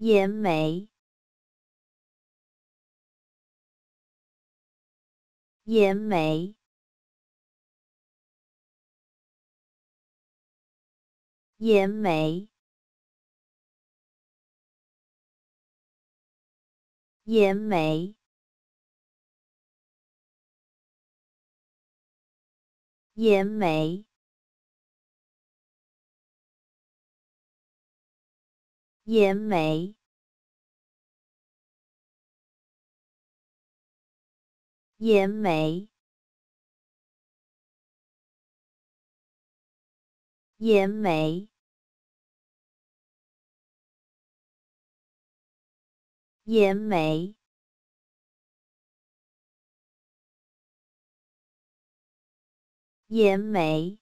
盐梅，盐梅，盐梅，盐梅，盐梅。岩梅，岩梅，岩梅，岩梅，岩梅。